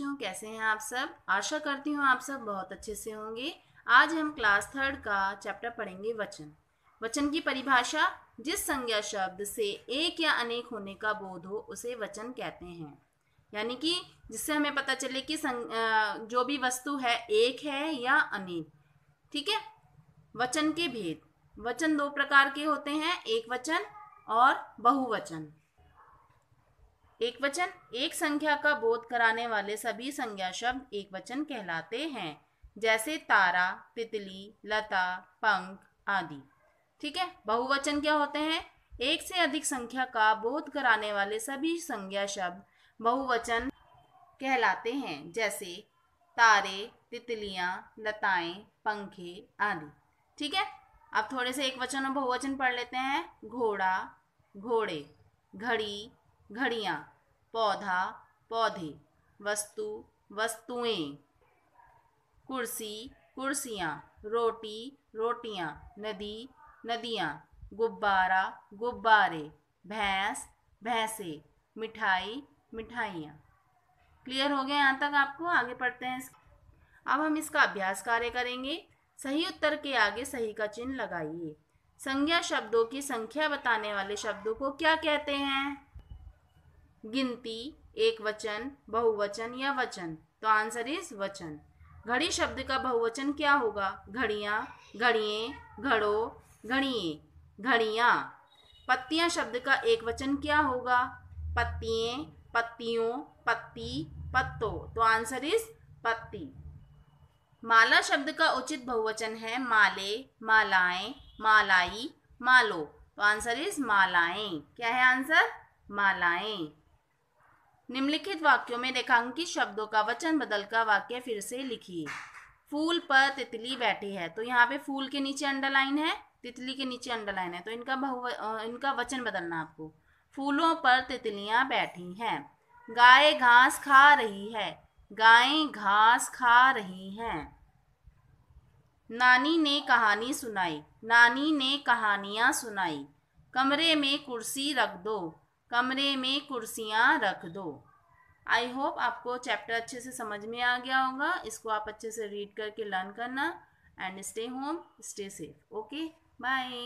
बच्चों कैसे हैं आप सब आशा करती हूँ आप सब बहुत अच्छे से होंगे आज हम क्लास थर्ड का चैप्टर पढ़ेंगे वचन वचन की परिभाषा जिस संज्ञा शब्द से एक या अनेक होने का बोध हो उसे वचन कहते हैं यानी कि जिससे हमें पता चले कि संग, जो भी वस्तु है एक है या अनेक ठीक है वचन के भेद वचन दो प्रकार के होते हैं एक वचन और बहुवचन एक वचन एक संख्या का बोध कराने वाले सभी संज्ञा शब्द एक वचन कहलाते हैं जैसे तारा तितली लता पंख आदि ठीक है बहुवचन क्या होते हैं एक से अधिक संख्या का बोध कराने वाले सभी संज्ञा शब्द बहुवचन कहलाते हैं जैसे तारे तितलियाँ लताएं पंखे आदि ठीक है अब थोड़े से एक वचन और बहुवचन पढ़ लेते हैं घोड़ा घोड़े घड़ी घड़ियाँ पौधा पौधे वस्तु वस्तुएं कुर्सी कुर्सियाँ रोटी रोटियाँ नदी नदियाँ गुब्बारा गुब्बारे भैंस भैंसे मिठाई मिठाइयाँ क्लियर हो गया यहाँ तक आपको आगे पढ़ते हैं अब हम इसका अभ्यास कार्य करेंगे सही उत्तर के आगे सही का चिन्ह लगाइए संज्ञा शब्दों की संख्या बताने वाले शब्दों को क्या कहते हैं गिनती एक वचन बहुवचन या वचन तो आंसर इज वचन घड़ी शब्द का बहुवचन क्या होगा घड़ियाँ घड़िए घड़ो घड़िए घड़िया पत्तियाँ शब्द का एक वचन क्या होगा पत्तिये पत्तियों पत्ती पत्तो तो आंसर इज पत्ती माला शब्द का उचित बहुवचन है माले मालाएं मालाई मालो तो आंसर इज मालाएं क्या है आंसर मालाएं निम्नलिखित वाक्यों में रेखांकित शब्दों का वचन बदलकर वाक्य फिर से लिखिए फूल पर तितली बैठी है तो यहाँ पे फूल के नीचे अंडरलाइन है तितली के नीचे अंडरलाइन है तो इनका बहु इनका वचन बदलना आपको फूलों पर तितलियाँ बैठी हैं गाय घास खा रही है गायें घास खा रही हैं नानी ने कहानी सुनाई नानी ने कहानियाँ सुनाई कमरे में कुर्सी रख दो कमरे में कुर्सियाँ रख दो आई होप आपको चैप्टर अच्छे से समझ में आ गया होगा इसको आप अच्छे से रीड करके लर्न करना and stay home stay safe okay bye